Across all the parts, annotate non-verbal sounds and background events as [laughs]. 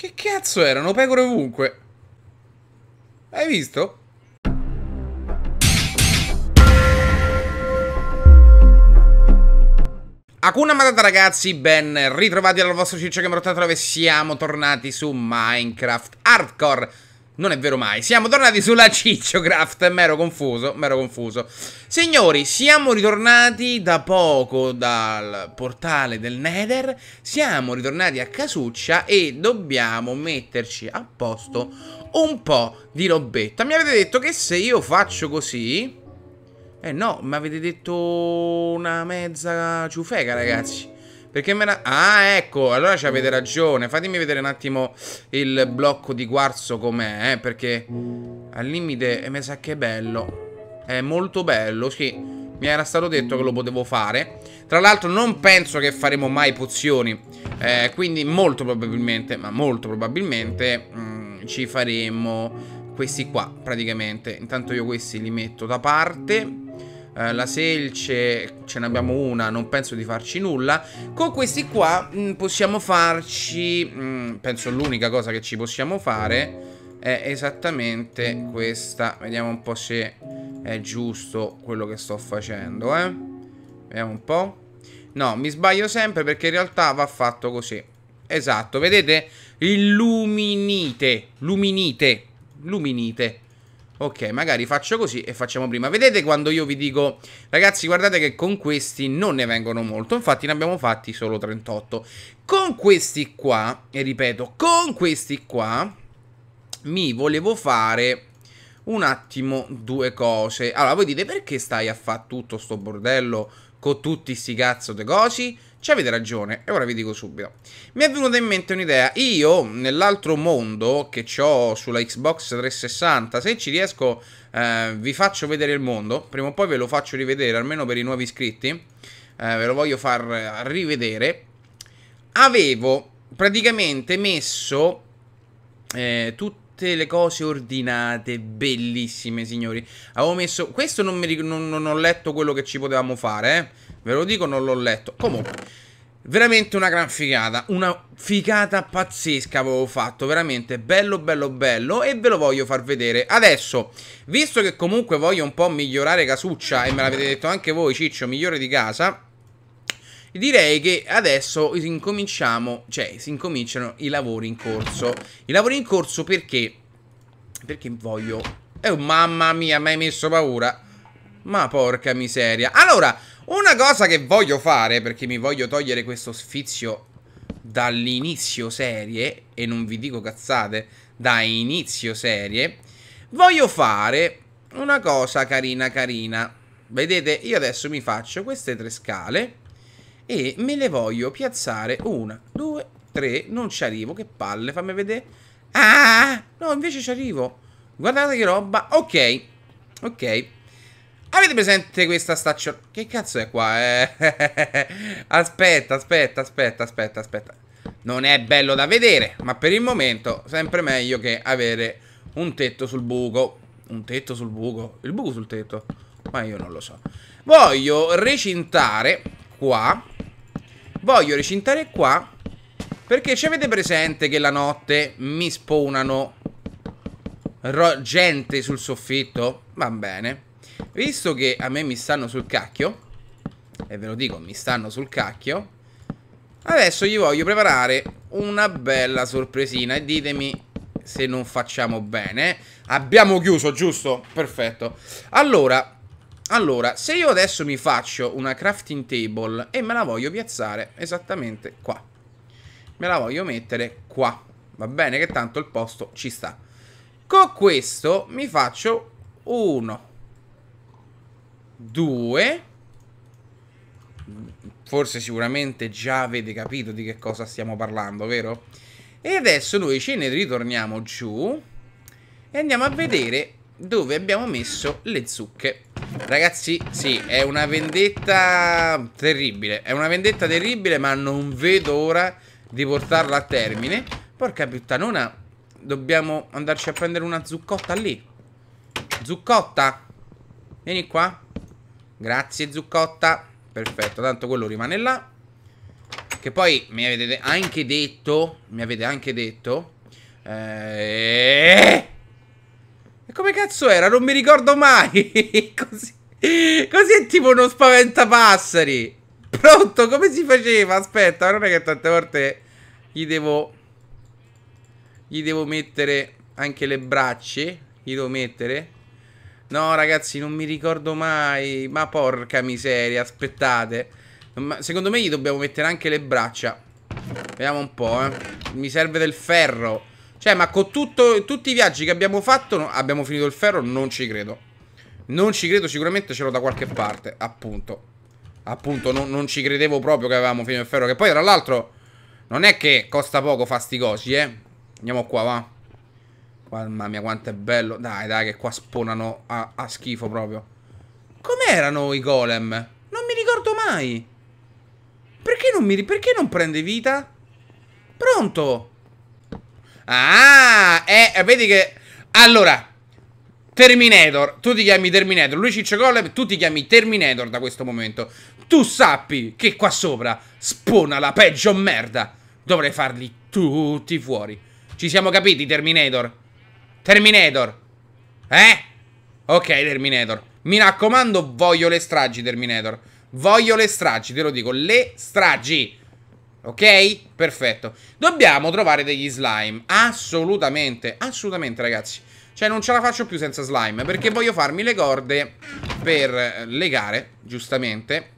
Che cazzo erano? Pecore ovunque. Hai visto? Akuna Matata ragazzi, ben ritrovati dal vostro Ciccio che mi gamer dove siamo tornati su Minecraft Hardcore non è vero mai. Siamo tornati sulla Cicciocraft. M'ero confuso, m'ero confuso. Signori, siamo ritornati da poco dal portale del Nether. Siamo ritornati a Casuccia e dobbiamo metterci a posto un po' di robetta. Mi avete detto che se io faccio così... Eh no, mi avete detto una mezza ciufeca, ragazzi. Perché me la... Ah, ecco, allora ci avete ragione. Fatemi vedere un attimo il blocco di quarzo com'è, eh, perché al limite eh, mi sa che è bello. È molto bello, sì. Mi era stato detto che lo potevo fare. Tra l'altro non penso che faremo mai pozioni. Eh, quindi molto probabilmente, ma molto probabilmente, mh, mm, ci faremo questi qua, praticamente. Intanto io questi li metto da parte. Eh, la selce ce ne abbiamo una, non penso di farci nulla. Con questi qua mh, mm, possiamo farci, mh, mm, penso l'unica cosa che ci possiamo fare è esattamente questa. Vediamo un po' se è giusto quello che sto facendo, eh. Vediamo un po'. No, mi sbaglio sempre perché in realtà va fatto così. Esatto, vedete? Illuminite, luminite, luminite. Ok, magari faccio così e facciamo prima. Vedete quando io vi dico, ragazzi, guardate che con questi non ne vengono molto. Infatti ne abbiamo fatti solo 38. Con questi qua, e ripeto, con questi qua, mi volevo fare un attimo due cose. Allora, voi dite, perché stai a fare tutto sto bordello con tutti sti cazzo di cosi? Ci avete ragione, e ora vi dico subito. Mi è venuta in mente un'idea. Io, nell'altro mondo che ho sulla Xbox 360, se ci riesco, eh, vi faccio vedere il mondo. Prima o poi ve lo faccio rivedere, almeno per i nuovi iscritti. Eh, ve lo voglio far rivedere. Avevo praticamente messo eh, tutte le cose ordinate, bellissime, signori. Avevo messo... Questo non, mi, non, non ho letto quello che ci potevamo fare, eh Ve lo dico, non l'ho letto. Comunque. Veramente una gran figata, una figata pazzesca avevo fatto, veramente bello bello bello e ve lo voglio far vedere Adesso, visto che comunque voglio un po' migliorare Casuccia e me l'avete detto anche voi Ciccio, migliore di casa Direi che adesso incominciamo, cioè si incominciano i lavori in corso I lavori in corso perché? Perché voglio... Eh, mamma mia, mi hai messo paura ma porca miseria Allora, una cosa che voglio fare, perché mi voglio togliere questo sfizio dall'inizio serie, e non vi dico cazzate, da inizio serie, voglio fare una cosa carina carina. Vedete, io adesso mi faccio queste tre scale e me le voglio piazzare una, due, tre, non ci arrivo, che palle, fammi vedere. Ah, no, invece ci arrivo. Guardate che roba, ok, ok. Avete presente questa staccion... Che cazzo è qua? Eh? [laughs] aspetta, aspetta, aspetta, aspetta, aspetta. Non è bello da vedere, ma per il momento sempre meglio che avere un tetto sul buco. Un tetto sul buco? Il buco sul tetto? Ma io non lo so. Voglio recintare qua. Voglio recintare qua. Perché ci avete presente che la notte mi spawnano gente sul soffitto? Va bene. Visto che a me mi stanno sul cacchio E ve lo dico, mi stanno sul cacchio Adesso gli voglio preparare una bella sorpresina E ditemi se non facciamo bene Abbiamo chiuso, giusto? Perfetto Allora, allora, se io adesso mi faccio una crafting table E me la voglio piazzare esattamente qua Me la voglio mettere qua Va bene che tanto il posto ci sta Con questo mi faccio uno 2 forse sicuramente già avete capito di che cosa stiamo parlando, vero? E adesso noi ce ne ritorniamo giù e andiamo a vedere dove abbiamo messo le zucche. Ragazzi, sì, è una vendetta terribile, è una vendetta terribile ma non vedo ora di portarla a termine. Porca puttanona, dobbiamo andarci a prendere una zuccotta lì. Zuccotta, vieni qua. Grazie Zuccotta Perfetto, tanto quello rimane là Che poi mi avete anche detto Mi avete anche detto eh... E come cazzo era? Non mi ricordo mai [laughs] Così Così è tipo uno spaventapassari Pronto, come si faceva? Aspetta, non è che tante volte Gli devo Gli devo mettere anche le braccia Gli devo mettere No, ragazzi, non mi ricordo mai. Ma porca miseria, aspettate. Ma secondo me gli dobbiamo mettere anche le braccia. Vediamo un po', eh. Mi serve del ferro. Cioè, ma con tutto, tutti i viaggi che abbiamo fatto, no, abbiamo finito il ferro? Non ci credo. Non ci credo, sicuramente ce l'ho da qualche parte. Appunto. Appunto, no, non ci credevo proprio che avevamo finito il ferro. Che poi, tra l'altro, non è che costa poco fa sti cosi, eh. Andiamo qua, va. Mamma mia, quanto è bello. Dai, dai, che qua sponano a, a schifo proprio. Com'erano i golem? Non mi ricordo mai. Perché non, mi, perché non prende vita? Pronto? Ah, eh, eh, vedi che... Allora, Terminator, tu ti chiami Terminator, lui Ciccio Golem, tu ti chiami Terminator da questo momento. Tu sappi che qua sopra spona la peggio merda. Dovrei farli tutti fuori. Ci siamo capiti, Terminator? Terminator. Eh? Ok, Terminator. Mi raccomando, voglio le stragi, Terminator. Voglio le stragi, te lo dico, le stragi. Ok? Perfetto. Dobbiamo trovare degli slime. Assolutamente, assolutamente, ragazzi. Cioè, non ce la faccio più senza slime, perché voglio farmi le corde per legare, giustamente,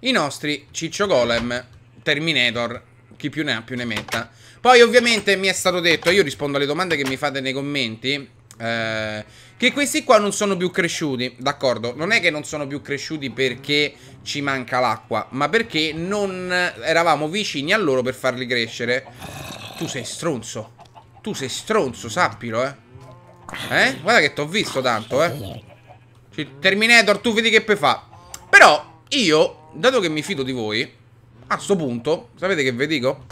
i nostri ciccio golem Terminator. Chi più ne ha più ne metta. Poi ovviamente mi è stato detto, io rispondo alle domande che mi fate nei commenti, eh, che questi qua non sono più cresciuti, d'accordo, non è che non sono più cresciuti perché ci manca l'acqua, ma perché non eravamo vicini a loro per farli crescere. Tu sei stronzo, tu sei stronzo, sappilo, eh. Eh? Guarda che t'ho visto tanto, eh. Terminator, tu vedi che pe fa. Però io, dato che mi fido di voi, a sto punto, sapete che vi dico?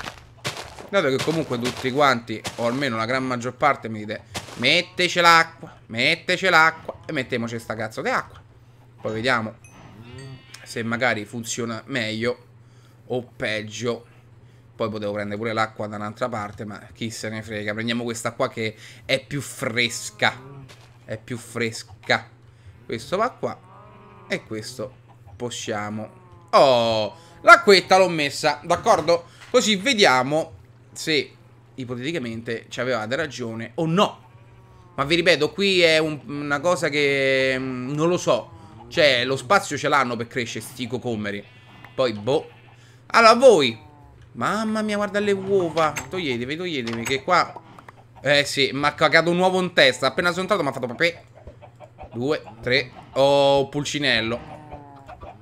Dato che comunque tutti quanti, o almeno la gran maggior parte, mi dite Metteci l'acqua, metteci l'acqua E mettiamoci sta cazzo di acqua Poi vediamo se magari funziona meglio o peggio poi potevo prendere pure l'acqua da un'altra parte, ma chi se ne frega. Prendiamo questa qua che è più fresca. È più fresca. Questo va qua. E questo possiamo... Oh, l'acquetta l'ho messa, d'accordo? Così vediamo se ipoteticamente ci avevate ragione o no. Ma vi ripeto, qui è un, una cosa che mm, non lo so. Cioè, lo spazio ce l'hanno per crescere sti cocomeri. Poi, boh. Allora, voi. Mamma mia, guarda le uova. Toglietevi, toglietevi, che qua... Eh sì, mi ha cagato un uovo in testa. Appena sono entrato mi ha fatto papè. Due, tre. Oh, pulcinello.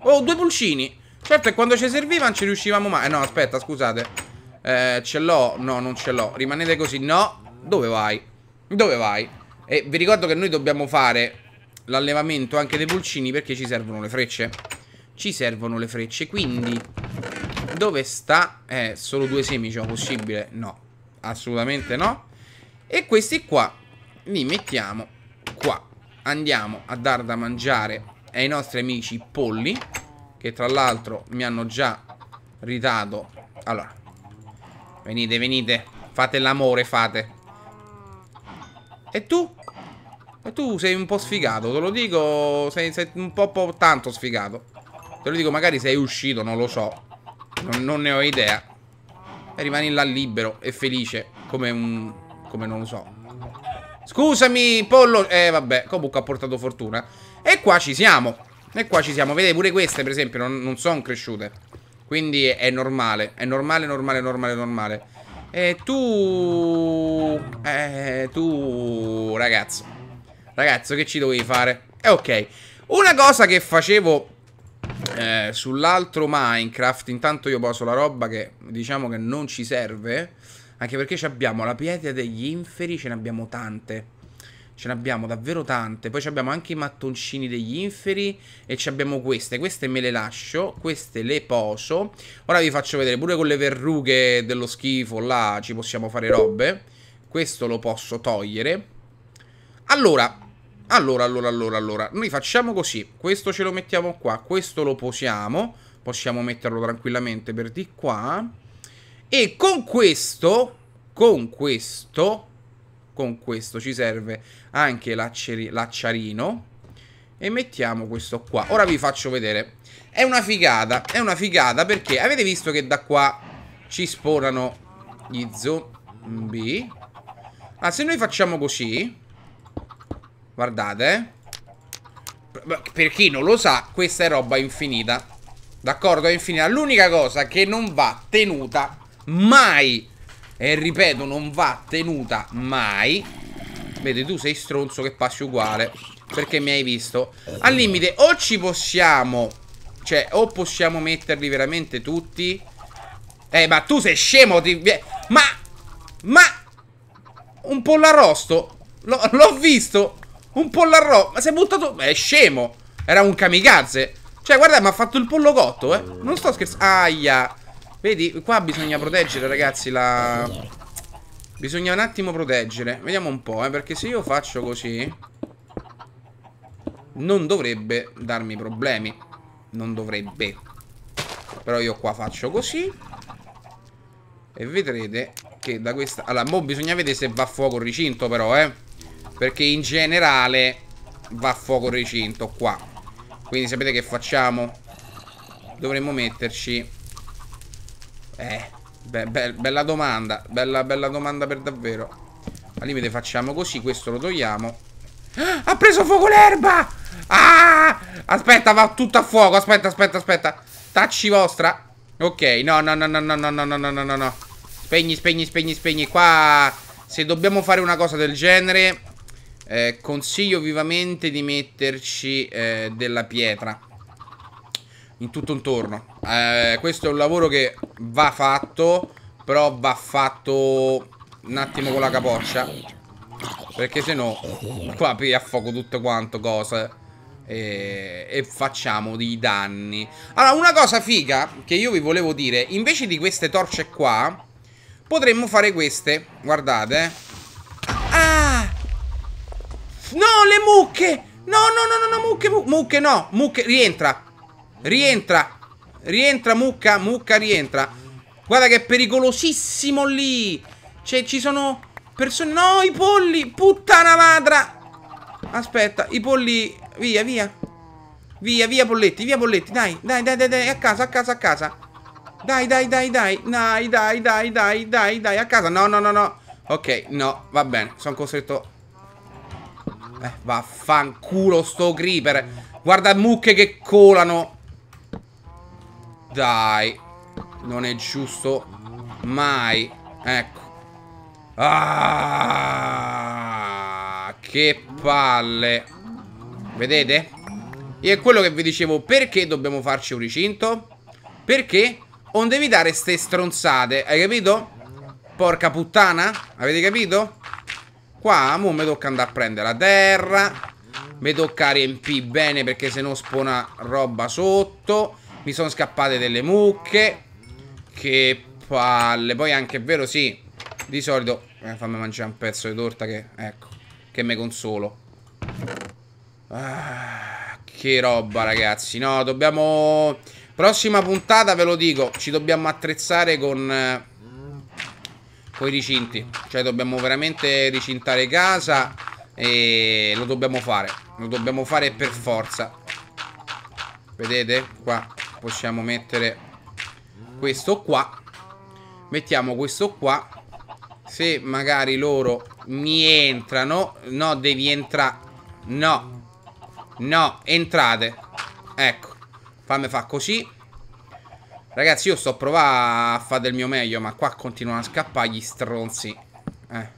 Oh, due pulcini. Certo, e quando ci serviva non ci riuscivamo mai. Eh, no, aspetta, scusate. Eh, ce l'ho? No, non ce l'ho. Rimanete così. No. Dove vai? Dove vai? E vi ricordo che noi dobbiamo fare l'allevamento anche dei pulcini perché ci servono le frecce. Ci servono le frecce, quindi... Dove sta? Eh, solo due semi, cioè possibile? No. Assolutamente no. E questi qua li mettiamo qua. Andiamo a dar da mangiare ai nostri amici polli che tra l'altro mi hanno già ridato allora Venite, venite. Fate l'amore, fate. E tu? E tu sei un po' sfigato, te lo dico. Sei, sei un po', po', tanto sfigato. Te lo dico, magari sei uscito, non lo so. Non, non ne ho idea. E rimani là libero e felice. Come un... Come non lo so. Scusami, pollo... Eh, vabbè, comunque ha portato fortuna. E qua ci siamo. E qua ci siamo. Vedete, pure queste, per esempio, non, non sono cresciute. Quindi è normale, è normale, normale, normale, normale. E tu... Eh, tu... Ragazzo. Ragazzo, che ci dovevi fare? E eh, ok. Una cosa che facevo eh, sull'altro Minecraft, intanto io poso la roba che diciamo che non ci serve, anche perché abbiamo la pietra degli inferi, ce ne abbiamo tante. Ce ne abbiamo davvero tante. Poi abbiamo anche i mattoncini degli inferi. E ci abbiamo queste. Queste me le lascio. Queste le poso. Ora vi faccio vedere. Pure con le verrughe dello schifo là ci possiamo fare robe. Questo lo posso togliere. Allora, allora, allora, allora, allora. Noi facciamo così. Questo ce lo mettiamo qua. Questo lo posiamo. Possiamo metterlo tranquillamente per di qua. E con questo... Con questo con questo ci serve anche l'acciarino e mettiamo questo qua Ora vi faccio vedere È una figata, è una figata perché avete visto che da qua ci sporano gli zombie Ah, se noi facciamo così Guardate eh. Per chi non lo sa, questa è roba infinita D'accordo, è infinita L'unica cosa che non va tenuta mai e ripeto, non va tenuta mai Vedi, tu sei stronzo che passi uguale Perché mi hai visto Al limite, o ci possiamo Cioè, o possiamo metterli veramente tutti Eh, ma tu sei scemo ti... Ma Ma Un pollarrosto L'ho visto Un pollarrosto Ma sei buttato Beh, è scemo Era un kamikaze Cioè, guarda, mi ha fatto il pollo cotto, eh Non sto scherzando Aia Vedi, qua bisogna proteggere, ragazzi, la... Bisogna un attimo proteggere. Vediamo un po', eh, perché se io faccio così... Non dovrebbe darmi problemi. Non dovrebbe. Però io qua faccio così. E vedrete che da questa... Allora, mo bisogna vedere se va a fuoco il recinto, però, eh. Perché in generale va a fuoco il recinto qua. Quindi sapete che facciamo? Dovremmo metterci eh, be be bella domanda. Bella, bella domanda per davvero. Al limite facciamo così, questo lo togliamo. Ah, ha preso fuoco l'erba! Ah! Aspetta, va tutto a fuoco. Aspetta, aspetta, aspetta. Tacci vostra. Ok, no, no, no, no, no, no, no, no, no, no. Spegni, spegni, spegni, spegni. Qua, se dobbiamo fare una cosa del genere, eh, consiglio vivamente di metterci eh, della pietra in tutto intorno. Eh, questo è un lavoro che va fatto, però va fatto un attimo con la capoccia. Perché se no, qua pia a fuoco tutto quanto cose. E, e, facciamo dei danni. Allora, una cosa figa che io vi volevo dire, invece di queste torce qua, potremmo fare queste. Guardate. Eh. Ah! No, le mucche! No, no, no, no, no mucche, mucche, no, mucche, rientra. Rientra. Rientra Mucca. Mucca rientra. Guarda che è pericolosissimo lì. Cioè ci sono persone... No, i polli. Puttana madra. Aspetta, i polli... Via, via. Via, via polletti, via polletti. Dai, dai, dai, dai, dai. A casa, a casa, a casa. Dai, dai, dai, dai. Dai, dai, dai, dai, dai, dai. A casa. No, no, no, no. Ok, no, va bene. Sono costretto... Eh, vaffanculo sto creeper. Guarda mucche che colano. Dai Non è giusto Mai Ecco Ah Che palle Vedete? E è quello che vi dicevo Perché dobbiamo farci un ricinto? Perché? Onde evitare ste stronzate Hai capito? Porca puttana Avete capito? Qua mo mi tocca andare a prendere la terra Mi tocca riempire bene perché se no spona roba sotto mi sono scappate delle mucche. Che palle. Poi anche è vero, sì. Di solito... Eh, fammi mangiare un pezzo di torta che... Ecco. Che me consolo. Ah, che roba, ragazzi. No, dobbiamo... Prossima puntata, ve lo dico, ci dobbiamo attrezzare con... con i ricinti. Cioè, dobbiamo veramente ricintare casa e lo dobbiamo fare. Lo dobbiamo fare per forza. Vedete? Qua possiamo mettere questo qua Mettiamo questo qua Se magari loro mi entrano No, devi entrare No No, entrate Ecco Fammi fa così Ragazzi, io sto provando a fare del mio meglio Ma qua continuano a scappare gli stronzi Eh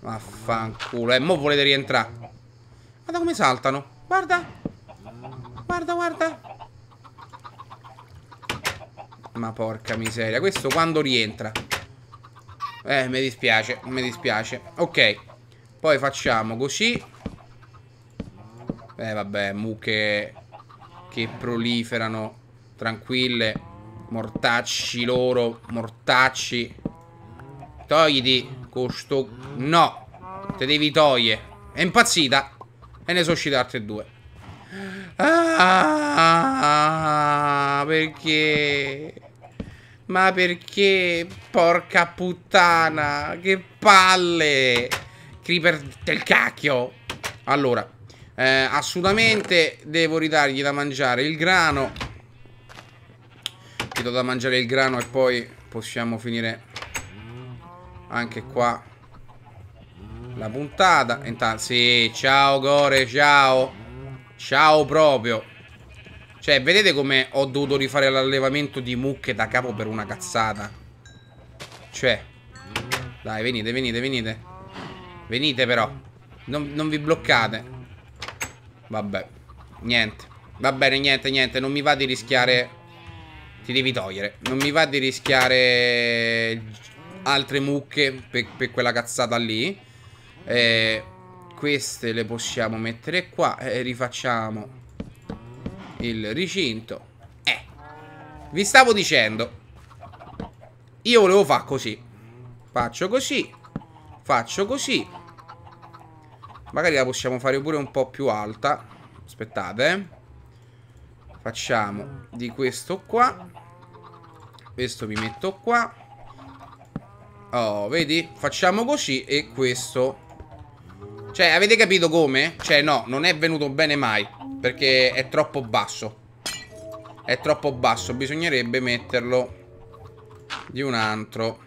Vaffanculo E eh, mo volete rientrare Guarda come saltano Guarda Guarda, guarda ma porca miseria, questo quando rientra? Eh, mi dispiace, mi dispiace Ok, poi facciamo così Eh, vabbè, mucche che proliferano Tranquille Mortacci loro, mortacci Togliti Costo... No Te devi togliere È impazzita E ne sono uscite altre due Ah, perché? Ma perché? Porca puttana, che palle! Creeper del cacchio! Allora, eh, assolutamente devo ridargli da mangiare il grano. Gli do da mangiare il grano e poi possiamo finire anche qua la puntata. Intanto, sì, ciao Gore, ciao! Ciao proprio. Cioè, vedete come ho dovuto rifare l'allevamento di mucche da capo per una cazzata? Cioè. Dai, venite, venite, venite. Venite però. Non, non vi bloccate. Vabbè. Niente. Va bene, niente, niente. Non mi va di rischiare... Ti devi togliere. Non mi va di rischiare altre mucche per, per quella cazzata lì. Eh, queste le possiamo mettere qua e rifacciamo il ricinto. Eh, vi stavo dicendo. Io volevo far così. Faccio così. Faccio così. Magari la possiamo fare pure un po' più alta. Aspettate, eh. Facciamo di questo qua. Questo mi metto qua. Oh, vedi? Facciamo così e questo cioè, avete capito come? Cioè, no, non è venuto bene mai. Perché è troppo basso. È troppo basso. Bisognerebbe metterlo di un altro.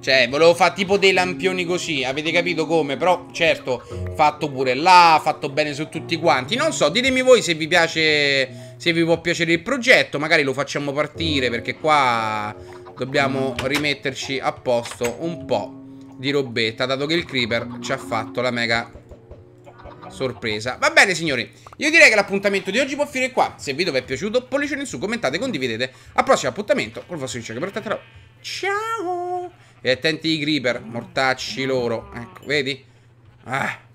Cioè, volevo fare tipo dei lampioni così, avete capito come? Però, certo, fatto pure là, fatto bene su tutti quanti. Non so, ditemi voi se vi piace, se vi può piacere il progetto. Magari lo facciamo partire, perché qua dobbiamo rimetterci a posto un po' di robetta, dato che il creeper ci ha fatto la mega sorpresa. Va bene, signori, io direi che l'appuntamento di oggi può finire qua. Se il video vi è piaciuto, pollice in su, commentate, condividete. Al prossimo appuntamento col vostro Instagram. Ciao! Ciao! E attenti i creeper, mortacci loro. Ecco, vedi? Ah!